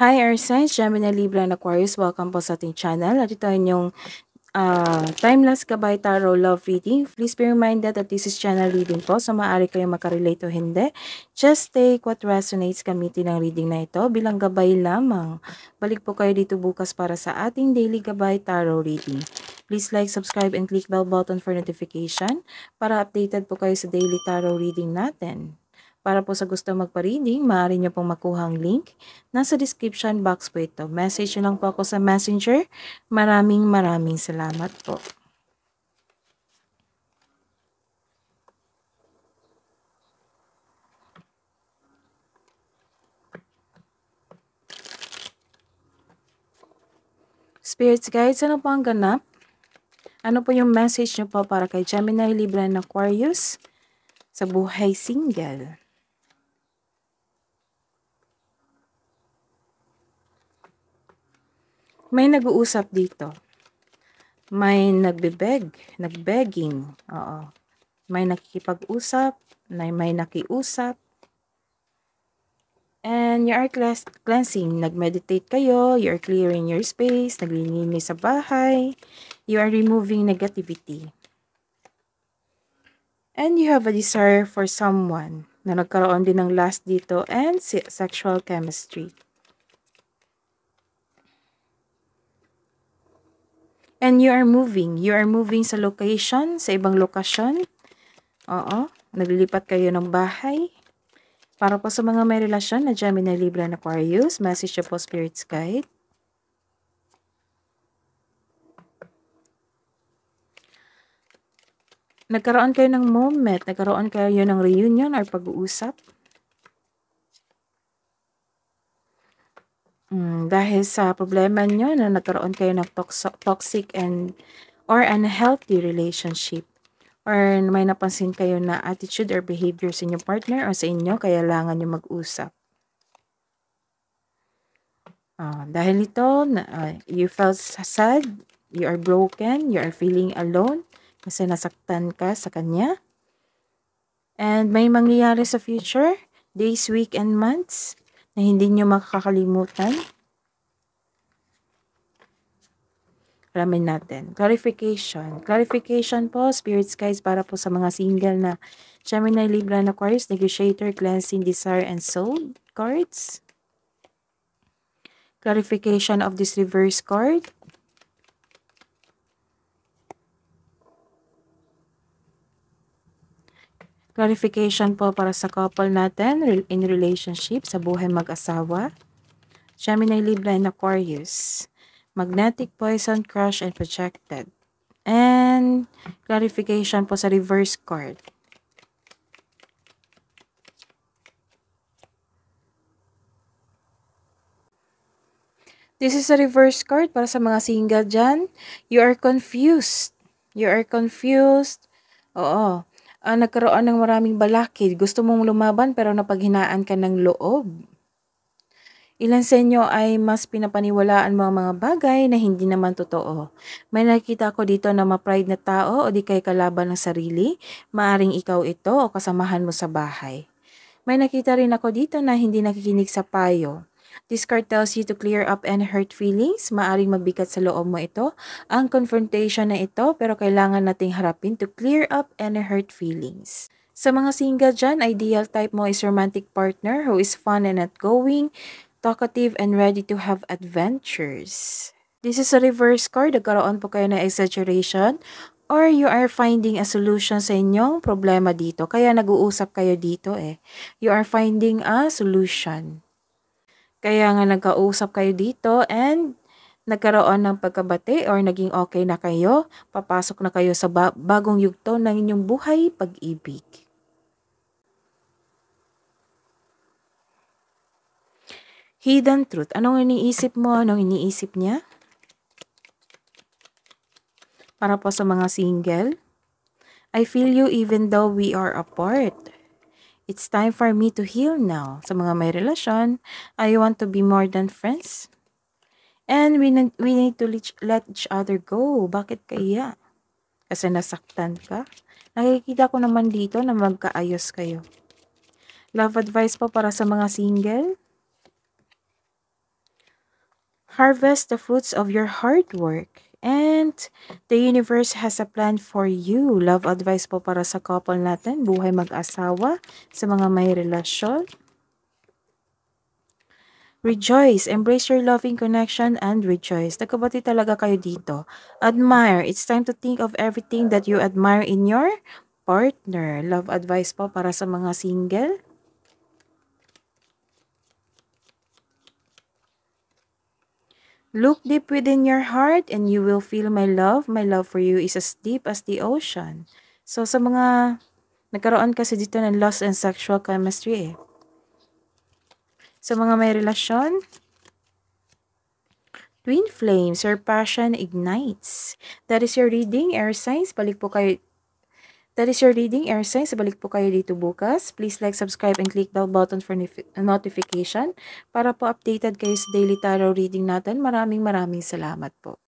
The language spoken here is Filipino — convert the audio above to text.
Hi Air Signs, Gemini, Libra, and Aquarius. Welcome po sa ating channel. At ito ay inyong uh, Timeless Gabay Tarot Love Reading. Please be reminded that this is channel reading po. So maaari kayong makarelate o hindi. Just take what resonates. Gamitin ang reading na ito bilang gabay lamang. Balik po kayo dito bukas para sa ating Daily Gabay Tarot Reading. Please like, subscribe, and click bell button for notification para updated po kayo sa daily tarot reading natin. Para po sa gusto magpa-reading, maaari nyo pong makuha ang link. Nasa description box po ito. Message nyo lang po ako sa messenger. Maraming maraming salamat po. Spirits Guides, ano po ang ganap? Ano po yung message nyo po para kay Gemini, Libra, and Aquarius sa buhay single? May nag-uusap dito. May nagbebeg, beg nag-begging. Oo. May nakikipag-usap, may, may nakiusap. And you are cleansing. Nag-meditate kayo, you are clearing your space, naglilinis sa bahay, you are removing negativity. And you have a desire for someone na nagkaroon din ng last dito and sexual chemistry. And you are moving. You are moving sa location, sa ibang lokasyon. Oo. Naglilipat kayo ng bahay. Para po sa mga may relasyon na Gemini, Libra, and Aquarius, message po Spirit's Guide. Nagkaroon kayo ng moment, nagkaroon kayo ng reunion or pag-uusap. Mm, dahil sa problema nyo na nagkaroon kayo ng toxic and or unhealthy relationship or may napansin kayo na attitude or behavior sa inyong partner o sa inyo, kailangan nyo mag-usap. Uh, dahil ito, uh, you felt sad, you are broken, you are feeling alone kasi nasaktan ka sa kanya. And may mangyayari sa future, days, week, and months na hindi nyo makakalimutan. Alamin natin. Clarification. Clarification po, Spirits guys, para po sa mga single na Gemini, Libra, and Aquarius, Negotiator, Cleansing, Desire, and Soul cards. Clarification of this reverse card. Clarification po para sa couple natin in relationship sa buhay mag-asawa. Gemini, Libra, and Aquarius. Magnetic, Poison, Crush, and Projected. And clarification po sa reverse card. This is a reverse card para sa mga single dyan. You are confused. You are confused. Oo uh, nagkaroon ng maraming balakid. Gusto mong lumaban pero napaghinaan ka ng loob. Ilan sa inyo ay mas pinapaniwalaan mga mga bagay na hindi naman totoo. May nakita ko dito na ma-pride na tao o di kay kalaban ng sarili, maaring ikaw ito o kasamahan mo sa bahay. May nakita rin ako dito na hindi nakikinig sa payo. This card tells you to clear up any hurt feelings. Maaring mabigat sa loob mo ito. Ang confrontation na ito pero kailangan nating harapin to clear up any hurt feelings. Sa mga single dyan, ideal type mo is romantic partner who is fun and outgoing, talkative and ready to have adventures. This is a reverse card. Nagkaroon po kayo ng exaggeration or you are finding a solution sa inyong problema dito. Kaya nag-uusap kayo dito eh. You are finding a solution. Kaya nga nagkausap kayo dito and nagkaroon ng pagkabati or naging okay na kayo, papasok na kayo sa ba bagong yugto ng inyong buhay pag-ibig. Hidden truth. Anong iniisip mo? Anong iniisip niya? Para po sa mga single, I feel you even though we are apart. It's time for me to heal now. Sa mga may relasyon, I want to be more than friends. And we, we need to let each other go. Bakit kaya? Kasi nasaktan ka. Nakikita ko naman dito na magkaayos kayo. Love advice po para sa mga single. Harvest the fruits of your hard work. And the universe has a plan for you. Love advice po para sa couple natin, buhay mag-asawa, sa mga may relasyon. Rejoice, embrace your loving connection and rejoice. Nagkabati talaga kayo dito. Admire, it's time to think of everything that you admire in your partner. Love advice po para sa mga single. Look deep within your heart and you will feel my love. My love for you is as deep as the ocean. So sa mga nagkaroon kasi dito ng lust and sexual chemistry eh. Sa mga may relasyon, Twin flames, your passion ignites. That is your reading, air signs. Balik po kayo That is your reading, Air Signs. Balik po kayo dito bukas. Please like, subscribe, and click the button for notification para po updated kayo sa daily tarot reading natin. Maraming maraming salamat po.